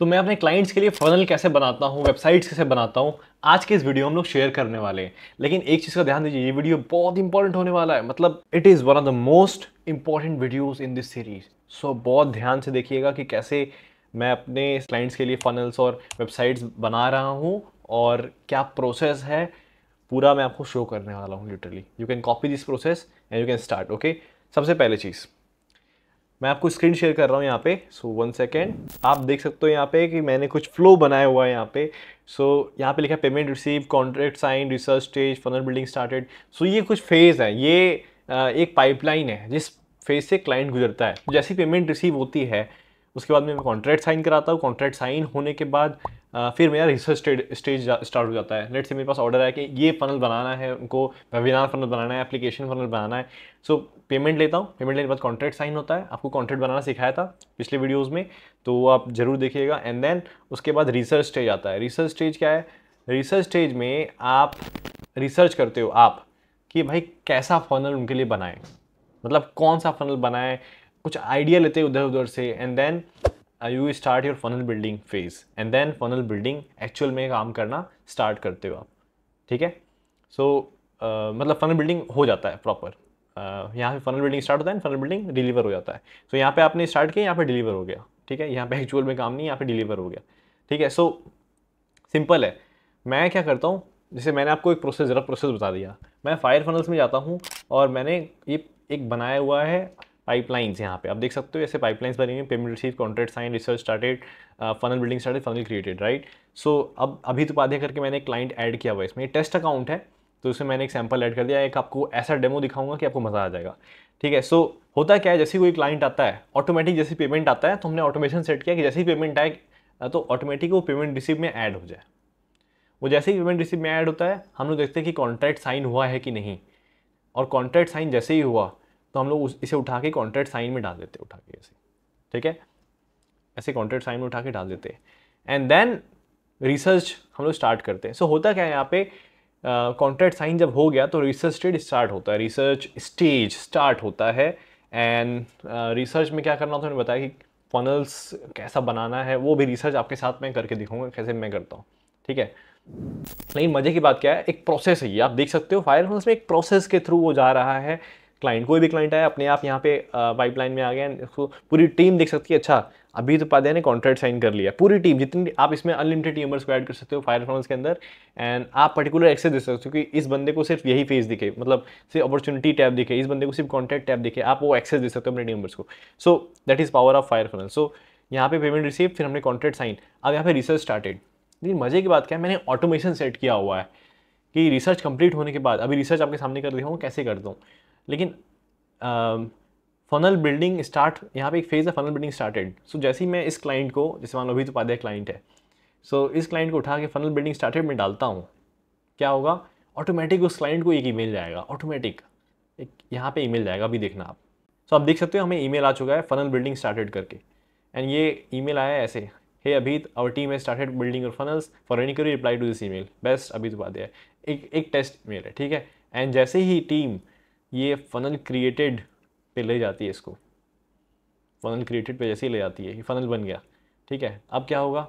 तो मैं अपने क्लाइंट्स के लिए फनल कैसे बनाता हूँ वेबसाइट्स कैसे बनाता हूँ आज के इस वीडियो हम लोग शेयर करने वाले हैं लेकिन एक चीज़ का ध्यान दीजिए ये वीडियो बहुत इंपॉर्टेंट होने वाला है मतलब it is one of the most important videos in this series so बहुत ध्यान से देखिएगा कि कैसे मैं अपने क्लाइंट्स के लिए फनल्स और वेबसाइट्स बना रहा हूँ और क्या प्रोसेस है पूरा मैं आपको शो करने वाला हूँ literally you can copy this process and you can start okay सबसे पहले चीज़ मैं आपको स्क्रीन शेयर कर रहा हूँ यहाँ पे सो वन सेकेंड आप देख सकते हो यहाँ पे कि मैंने कुछ फ्लो बनाया हुआ है यहाँ पे सो so, यहाँ पे लिखा है payment receive contract sign research stage funnel building started so ये कुछ फेज़ है ये एक पाइपलाइन है जिस फेज़ से क्लाइंट गुजरता है जैसी पेमेंट रिसीव होती है उसके बाद में मैं कॉन्ट्रैक्ट साइन कराता हूँ कॉन्ट्रैक्ट साइन होने के बाद फिर मेरा रिसर्च स्टेज स्टार्ट हो जाता है लेट से मेरे पास ऑर्डर है कि ये फनल बनाना है उनको वेबिनार फनल बनाना है एप्लीकेशन फनल बनाना है सो so, पेमेंट लेता हूँ पेमेंट लेने के बाद कॉन्ट्रैक्ट साइन होता है आपको कॉन्ट्रैक्ट बनाना सिखाया था पिछले वीडियोज़ में तो वो आप ज़रूर देखिएगा एंड देन उसके बाद रिसर्च स्टेज आता है रिसर्च स्टेज क्या है रिसर्च स्टेज में आप रिसर्च करते हो आप कि भाई कैसा फनल उनके लिए बनाएं मतलब कौन सा फनल बनाएं कुछ आइडिया लेते हैं उधर उधर से and then I you start your funnel building phase and then funnel building actual में काम करना स्टार्ट करते हो आप ठीक है सो so, uh, मतलब फनल बिल्डिंग हो जाता है प्रॉपर uh, यहाँ पे फनल बिल्डिंग स्टार्ट होता है फनल बिल्डिंग डिलीवर हो जाता है सो so, यहाँ पे आपने स्टार्ट किया यहाँ पे डिलीवर हो गया ठीक है यहाँ पे एक्चुअल में काम नहीं यहाँ पे डिलीवर हो गया ठीक है सो so, सिंपल है मैं क्या करता हूँ जैसे मैंने आपको एक प्रोसेस ज़रा प्रोसेस बता दिया मैं फायर फनल्स में जाता हूँ और मैंने ये एक बनाया हुआ है पाइपलाइंस यहाँ पे आप देख सकते हो ऐसे पाइपलाइंस बनी हुई payment receive contract sign research started funnel building started funnel created right so अब अभी तो पाधे करके मैंने एक क्लाइंट ऐड किया हुआ इसमें टेस्ट अकाउंट है तो उसमें मैंने एक सैम्पल ऐड कर दिया एक आपको ऐसा डेमो दिखाऊंगा कि आपको मज़ा आ जाएगा ठीक है सो so, होता क्या है जैसे कोई क्लाइंट आता है ऑटोमेटिक जैसे पेमेंट आता है तो हमने ऑटोमेशन सेट किया कि जैसे ही पेमेंट आए तो ऑटोमेटिक वो पेमेंट रिसीव में ऐड हो जाए वो जैसे ही पेमेंट रिसीव में ऐड होता है हम लोग देखते हैं कि कॉन्ट्रैक्ट साइन हुआ है कि नहीं और कॉन्ट्रैक्ट साइन जैसे ही हुआ तो हम लोग इसे उठा के कॉन्ट्रैक्ट साइन में डाल देते उठा के ऐसे ठीक है ऐसे कॉन्ट्रैक्ट साइन में उठा के डाल देते एंड देन रिसर्च हम लोग स्टार्ट करते हैं सो so, होता क्या है यहाँ पे कॉन्ट्रैक्ट uh, साइन जब हो गया तो रिसर्च स्टेज स्टार्ट होता है रिसर्च स्टेज स्टार्ट होता है एंड रिसर्च uh, में क्या करना होता है बताया कि फनल्स कैसा बनाना है वो भी रिसर्च आपके साथ मैं करके दिखाऊंगा कैसे मैं करता हूँ ठीक है लेकिन मज़े की बात क्या है एक प्रोसेस है ये आप देख सकते हो फायर फनल्स में एक प्रोसेस के थ्रू वो जा रहा है क्लाइंट कोई भी क्लाइंट आया अपने आप यहाँ पे पाइपलाइन में आ गया उसको पूरी टीम देख सकती है अच्छा अभी तो पादे ने कॉन्ट्रैक्ट साइन कर लिया पूरी टीम जितनी आप इसमें अनलिमिटेड टीमर्स को ऐड कर सकते हो फायर फाउंस के अंदर एंड आप पर्टिकुलर एक्सेस दे सकते हो कि इस बंदे को सिर्फ यही फेस दिखे मतलब सिर्फ अपॉर्चुनिटी टैब दिखे इस बंदे को सिर्फ कॉन्ट्रैक्ट टैब दिखे आप वो एक्सेस दे सकते हो अपने टीमर्स को so that is power of fire funnels so यहाँ पे पेमेंट रिसीव फिर हमने कॉन्ट्रैक्ट साइन अब यहाँ पे रिसर्च स्टार्टेड लेकिन मजे की बात क्या है मैंने ऑटोमेशन सेट किया हुआ है कि रिसर्च कंप्लीट होने के बाद अभी रिसर्च आपके सामने कर रही हूँ कैसे करता हूँ लेकिन फनल बिल्डिंग स्टार्ट यहाँ पे एक फेज़ है फनल बिल्डिंग स्टार्टेड सो जैसे ही मैं इस क्लाइंट को जैसे मान लो अभी तो उपाध्याय क्लाइंट है सो so, इस क्लाइंट को उठा के फनल बिल्डिंग स्टार्टेड में डालता हूँ क्या होगा ऑटोमेटिक उस क्लाइंट को एक ईमेल जाएगा ऑटोमेटिक एक यहाँ पे ईमेल जाएगा अभी देखना आप सो so, आप देख सकते हो हमें ईमेल आ चुका है फनल बिल्डिंग स्टार्टेड करके एंड ये ईमेल आया है ऐसे hey Abhit our team has started building your funnels for any Q reply to this email best Abhit Upadhyay एक एक टेस्ट मेल है ठीक है एंड जैसे ही टीम ये फ़नल क्रिएटेड पे ले जाती है इसको फ़नल क्रिएटेड पे जैसे ही ले जाती है ये फ़नल बन गया ठीक है अब क्या होगा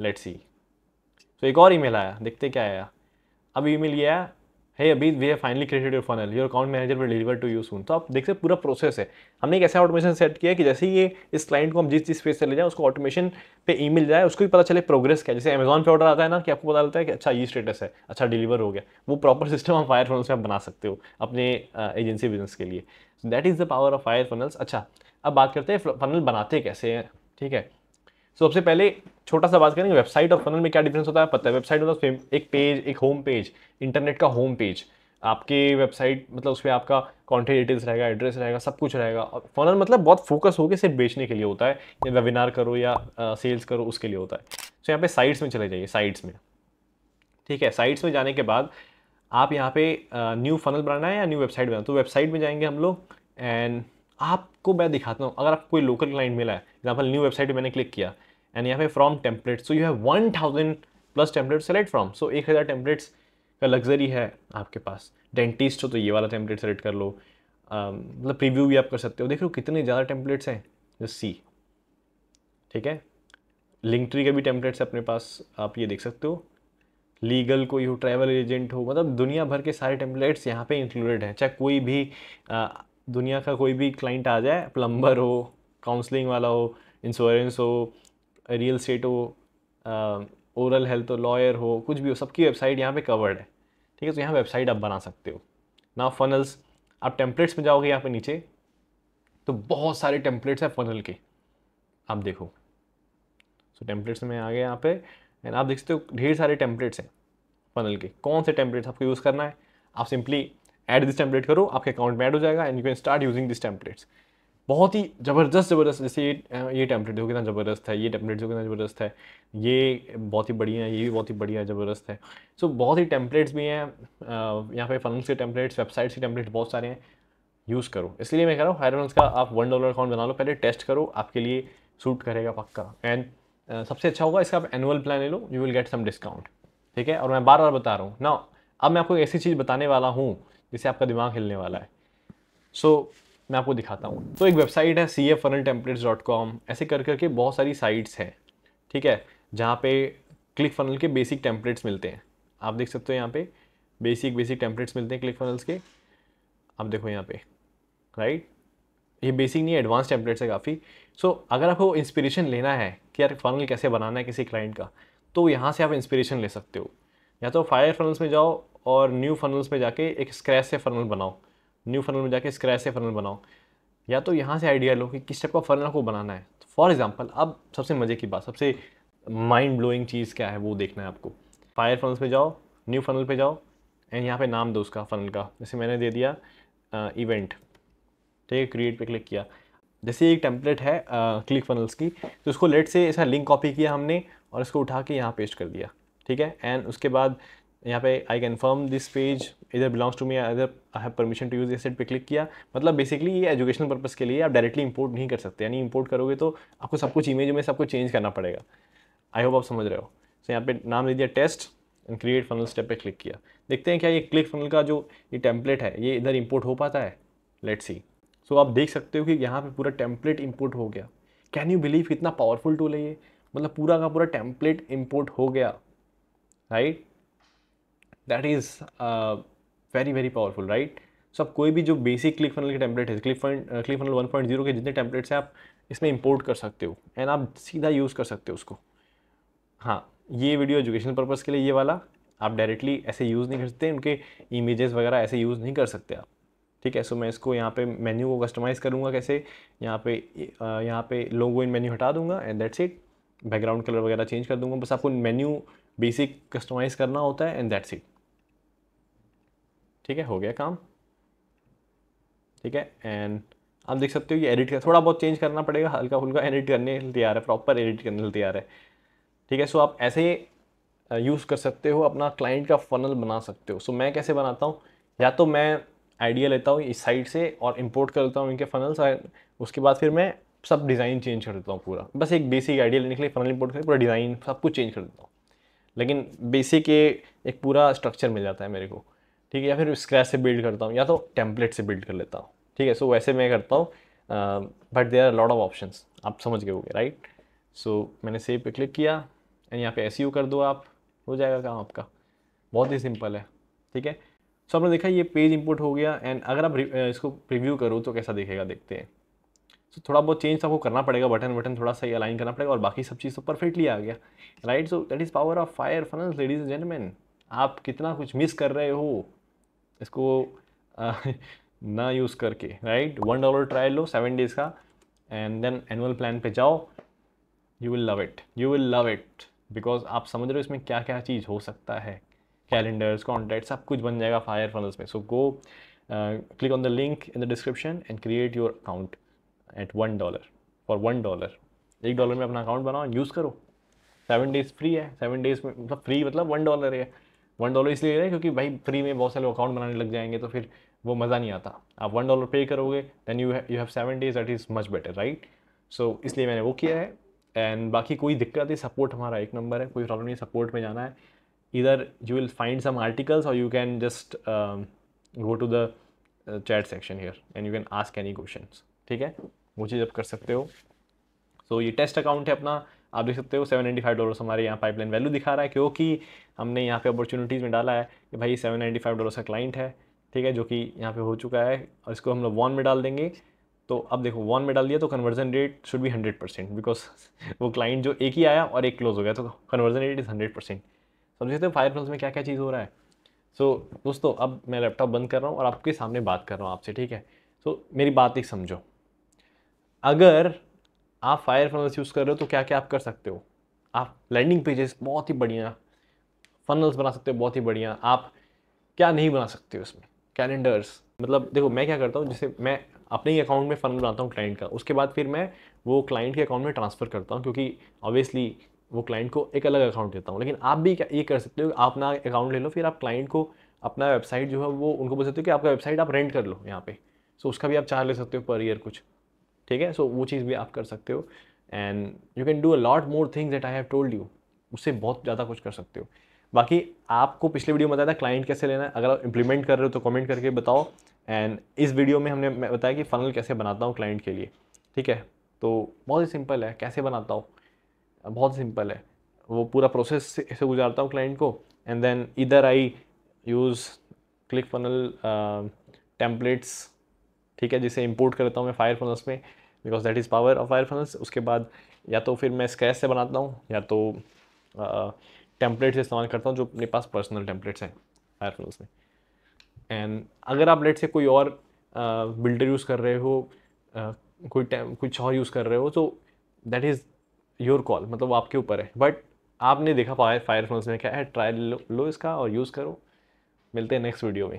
लेट्स सी तो एक और ईमेल आया देखते क्या आया अब ईमेल ये आया है अभी we have finally created your funnel your account manager will deliver to you soon तो आप देख सकते पूरा प्रोसेस है हमने एक ऐसा ऑटोमेशन सेट किया कि जैसे ही ये इस क्लाइंट को हम जिस जिस फेज से ले जाए उसको ऑटोमेशन पे ई मिल जाए उसको भी पता चले प्रोग्रेस क्या जैसे अमेजॉन पे ऑर्डर आता है ना कि आपको पता चलता है कि अच्छा ये स्टेटस है अच्छा डिलीवर हो गया वो प्रॉपर सिस्टम हम फायर फनल से बना सकते हो अपने एजेंसी बिजनेस के लिए that is the power of fire funnels अच्छा अब बात करते हैं फनल बनाते कैसे हैं ठीक है सबसे पहले छोटा सा बात करेंगे वेबसाइट और फनल में क्या डिफरेंस होता है पता है वेबसाइट होता है एक पेज एक होम पेज इंटरनेट का होम पेज आपके वेबसाइट मतलब उस पर आपका कॉन्टेक्ट डिटेल्स रहेगा एड्रेस रहेगा सब कुछ रहेगा और फनल मतलब बहुत फोकस होकर सिर्फ बेचने के लिए होता है या वेबिनार करो या सेल्स करो उसके लिए होता है सो यहाँ पे साइट्स में चले जाइए साइट्स में ठीक है साइट्स में जाने के बाद आप यहाँ पे न्यू फनल बनाना है या न्यू वेबसाइट बनाना तो वेबसाइट में जाएंगे हम लोग एंड आपको मैं दिखाता हूँ अगर आपको कोई लोकल क्लाइंट मिला है एग्जाम्पल न्यू वेबसाइट मैंने क्लिक किया एंड यहाँ पे from template so you have one thousand plus template select from so एक हज़ार टेम्पलेट्स का लग्जरी है आपके पास डेंटिस्ट हो तो ये वाला टेम्पलेट सेलेक्ट कर लो मतलब uh, प्रीव्यू भी आप कर सकते हो देख लो कितने ज़्यादा टेम्पलेट्स हैं जस्ट सी ठीक है लिंक ट्री के भी टेम्पलेट्स अपने पास आप ये देख सकते हो लीगल कोई हो ट्रैवल एजेंट हो मतलब दुनिया भर के सारे टेम्पलेट्स यहाँ पे इंक्लूडेड हैं चाहे कोई भी आ, दुनिया का कोई भी क्लाइंट आ जाए प्लम्बर हो काउंसलिंग वाला हो इंश्योरेंस हो रियल स्टेट हो ओरल हेल्थ हो लॉयर हो कुछ भी हो सबकी वेबसाइट यहाँ पे कवर्ड है ठीक है तो यहाँ वेबसाइट आप बना सकते हो ना फनल्स आप टेम्पलेट्स में जाओगे यहाँ पे नीचे तो बहुत सारे टेम्पलेट्स हैं फनल के आप देखो सो टेम्पलेट्स में आ गए यहाँ पे एंड आप देख सकते हो ढेर सारे टेम्पलेट्स हैं फनल के कौन से टेम्पलेट्स आपको यूज़ करना है आप सिंपली एड दिस टेम्पलेट करो आपके अकाउंट में ऐड हो जाएगा and you can start using this templates बहुत ही ज़बरदस्त ज़बरदस्त जैसे ये ये टेम्पलेट देखो कितना ज़बरदस्त है ये टेम्पलेट देखो कितना ज़बरदस्त है ये बहुत ही बढ़िया है ये भी बहुत ही बढ़िया है ज़बरदस्त है सो so, बहुत ही टेम्पलेट्स भी हैं यहाँ पे फनल्स के टेम्पलेट्स वेबसाइट्स के टेम्पलेट्स बहुत सारे हैं यूज़ करो इसलिए मैं कह रहा हूँ हायरमंस का आप वन डॉलर अकाउंट बना लो पहले टेस्ट करो आपके लिए सूट करेगा पक्का एंड सबसे अच्छा होगा इसका आप एनुअल प्लान ले लो you will get some discount ठीक है और मैं बार बार बता रहा हूँ ना अब मैं आपको ऐसी चीज़ बताने वाला हूँ जिससे आपका दिमाग हिलने वाला है सो so, मैं आपको दिखाता हूँ तो एक वेबसाइट है C F funnel templates dot com ऐसे कर करके बहुत सारी साइट्स हैं ठीक है जहाँ पे क्लिक फनल के बेसिक टेम्पलेट्स मिलते हैं आप देख सकते हो यहाँ पे बेसिक बेसिक टेम्पलेट्स मिलते हैं क्लिक फनल्स के आप देखो यहाँ पे राइट ये बेसिक नहीं एडवांस टेम्पलेट्स है काफ़ी सो so, अगर आपको इंस्पिरेशन लेना है कि यार फनल कैसे बनाना है किसी क्लाइंट का तो यहाँ से आप इंस्पिरेशन ले सकते हो या तो फायर फनल्स में जाओ और न्यू फनल्स में जाके एक स्क्रैच से फनल बनाओ न्यू फनल में जाके स्क्रैच से फनल बनाओ या तो यहाँ से आइडिया लो कि किस टाइप का फनल आपको बनाना है फॉर तो एग्जाम्पल अब सबसे मज़े की बात सबसे माइंड ब्लोइंग चीज़ क्या है वो देखना है आपको फायर फनल्स पे जाओ न्यू फनल पे जाओ एंड यहाँ पे नाम दो उसका फनल का जैसे मैंने दे दिया इवेंट ठीक है क्रिएट पे क्लिक किया जैसे एक टेम्पलेट है क्लिक फनल्स की तो उसको लेट से ऐसा लिंक कॉपी किया हमने और इसको उठा के यहाँ पेस्ट कर दिया ठीक है एंड उसके बाद यहाँ पे आई कन्फर्म दिस पेज इधर बिलोंग्स टू मी इधर I have permission to use asset पे क्लिक किया मतलब बेसिकली ये एजुकेशनल पर्पज़ के लिए आप डायरेक्टली इंपोर्ट नहीं कर सकते यानी इंपोर्ट करोगे तो आपको सब कुछ इमेज में सब कुछ चेंज करना पड़ेगा आई होप आप समझ रहे हो सो so, यहाँ पे नाम दे दिया test and create funnel step पे क्लिक किया देखते हैं क्या ये क्लिक फनल का जो ये टेम्पलेट है ये इधर इम्पोर्ट हो पाता है लेट्स सी सो आप देख सकते हो कि यहाँ पर पूरा टेम्पलेट इम्पोर्ट हो गया कैन यू बिलीव कितना पावरफुल टूल है ये मतलब पूरा का पूरा टेम्पलेट इम्पोर्ट हो गया right that is very very powerful right so आप कोई भी जो बेसिक क्लिक फनल के टेम्पलेट है click fun click funnel zero के जितने टेम्पलेट्स हैं आप इसमें इंपोर्ट कर सकते हो एंड आप सीधा यूज़ कर सकते हो उसको हाँ ये वीडियो एजुकेशन पर्पज़ के लिए ये वाला आप डायरेक्टली ऐसे यूज़ नहीं कर सकते उनके इमेजेस वगैरह ऐसे यूज़ नहीं कर सकते आप ठीक है सो मैं इसको यहाँ पे मेन्यू को कस्टमाइज़ करूँगा कैसे यहाँ पे uh, यहाँ पे लोगो इन मेन्यू हटा दूंगा and that's it background colour वगैरह चेंज कर दूँगा बस आपको मेन्यू बेसिक कस्टमाइज़ करना होता है एंड दैट्स इट ठीक है हो गया काम ठीक है एंड आप देख सकते हो ये एडिट कर थोड़ा बहुत चेंज करना पड़ेगा हल्का फुल्का एडिट करने तैयार है प्रॉपर एडिट करने तैयार है ठीक है सो आप ऐसे यूज़ कर सकते हो अपना क्लाइंट का फनल बना सकते हो सो मैं कैसे बनाता हूँ या तो मैं आइडिया लेता हूँ इस साइड से और इम्पोर्ट कर लेता हूँ इनके फनल्स उसके बाद फिर मैं सब डिज़ाइन चेंज कर देता हूँ पूरा बस एक बेसिक आइडिया लेने के लिए फनल इम्पोर्ट करके पूरा डिज़ाइन सब कुछ चेंज कर देता हूँ लेकिन बेसिक एक पूरा स्ट्रक्चर मिल जाता है मेरे को ठीक है या फिर स्क्रैच से बिल्ड करता हूँ या तो टेम्पलेट से बिल्ड कर लेता हूँ ठीक है सो so, वैसे मैं करता हूँ but there are lot of option आप समझ गए गए राइट सो मैंने सेव पे क्लिक किया एंड यहाँ पे एस कर दो आप हो जाएगा काम आपका बहुत ही सिंपल है ठीक है सो so, आपने देखा ये पेज इंपोर्ट हो गया एंड अगर आप इसको प्रिव्यू करो तो कैसा दिखेगा देखते हैं सो so, थोड़ा बहुत चेंज आपको करना पड़ेगा बटन वटन थोड़ा सा अलाइन करना पड़ेगा और बाकी सब चीज़ तो परफेक्टली आ गया right so that is power of fire funnels ladies and gentlemen आप कितना कुछ मिस कर रहे हो इसको आ, ना यूज़ करके राइट वन डॉलर ट्रायल लो सेवन डेज़ का एंड देन एनुअल प्लान पे जाओ you will love it you will love it because आप समझ रहे हो इसमें क्या क्या चीज़ हो सकता है कैलेंडर्स कॉन्टैक्ट सब कुछ बन जाएगा फायर फनल्स में so go click on the link in the description and create your account at one dollar for one dollar एक डॉलर में अपना अकाउंट बनाओ यूज़ करो सेवन डेज़ फ्री है सेवन डेज़ में मतलब फ्री मतलब वन डॉलर है वन डॉलर इसलिए रहे क्योंकि भाई फ्री में बहुत सारे अकाउंट बनाने लग जाएंगे तो फिर वो मज़ा नहीं आता आप वन डॉलर पे करोगे then you you have seven days that is much better right so इसलिए मैंने वो किया है एंड बाकी कोई दिक्कत है सपोर्ट हमारा एक नंबर है कोई प्रॉब्लम नहीं सपोर्ट में जाना है इधर you will find some articles और you can just go to the chat section here and you can ask any question ठीक है वो चीज़ आप कर सकते हो सो so, ये टेस्ट अकाउंट है अपना आप देख सकते हो सेवन नाइन्टी फाइव डॉलर हमारे यहाँ पाइपलाइन वैल्यू दिखा रहा है क्योंकि हमने यहाँ पे अपॉर्चुनिटीज़ में डाला है कि भाई सेवन नाइन्टी फाइव डॉलर का क्लाइंट है ठीक है जो कि यहाँ पे हो चुका है और इसको हम लोग वॉन में डाल देंगे तो अब देखो वॉन में डाल दिया तो कन्वर्जन रेट शुड भी हंड्रेड परसेंट बिकॉज वो क्लाइंट जो एक ही आया और एक क्लोज हो गया तो conversion rate is hundred percent समझ सकते हो फायर फ्लोज में क्या क्या चीज़ हो रहा है सो so, दोस्तों अब मैं लैपटॉप बंद कर रहा हूँ और आपके सामने बात कर रहा हूँ आपसे ठीक है सो so, मेरी बात एक समझो अगर आप फायर फनल्स यूज़ कर रहे हो तो क्या क्या आप कर सकते हो आप लैंडिंग पेजेस बहुत ही बढ़िया फनल्स बना सकते हो बहुत ही बढ़िया आप क्या नहीं बना सकते हो उसमें कैलेंडर्स मतलब देखो मैं क्या करता हूँ जैसे मैं अपने ही अकाउंट में फनल बनाता हूँ क्लाइंट का उसके बाद फिर मैं वो क्लाइंट के अकाउंट में ट्रांसफ़र करता हूँ क्योंकि ऑब्वियसली वो क्लाइंट को एक अलग अकाउंट देता हूँ लेकिन आप भी ये कर सकते हो आप अपना अकाउंट ले लो फिर आप क्लाइंट को अपना वेबसाइट जो है वो उनको बोल सकते हो कि आपका वेबसाइट आप रेंट कर लो यहाँ पे सो so, उसका भी आप चार्ज ले सकते हो पर ईयर कुछ ठीक है सो वो चीज़ भी आप कर सकते हो and you can do a lot more things that I have told you उससे बहुत ज़्यादा कुछ कर सकते हो बाकी आपको पिछले वीडियो में बताया था क्लाइंट कैसे लेना है अगर आप इम्प्लीमेंट कर रहे हो तो कमेंट करके बताओ एंड इस वीडियो में हमने बताया कि फ़नल कैसे बनाता हूँ क्लाइंट के लिए ठीक है तो बहुत ही सिंपल है कैसे बनाता हूँ बहुत सिंपल है वो पूरा प्रोसेस से गुजारता हूँ क्लाइंट को एंड देन इधर I use click funnel templates ठीक है जिसे इंपोर्ट करता हूँ मैं फायर फनल्स में because that is power of fire funnels उसके बाद या तो फिर मैं स्क्रैच से बनाता हूँ या तो टेम्पलेट से इस्तेमाल करता हूँ जो अपने पास पर्सनल टेम्पलेट्स हैं वायर फनल्स में एंड अगर आप लेट से कोई और बिल्डर यूज़ कर रहे हो कोई कुछ और यूज़ कर रहे हो तो दैट इज़ योर कॉल मतलब आपके ऊपर है बट आपने देखा फायर फायर फोन में क्या है ट्रायल लो, लो इसका और यूज़ करो मिलते हैं नेक्स्ट वीडियो में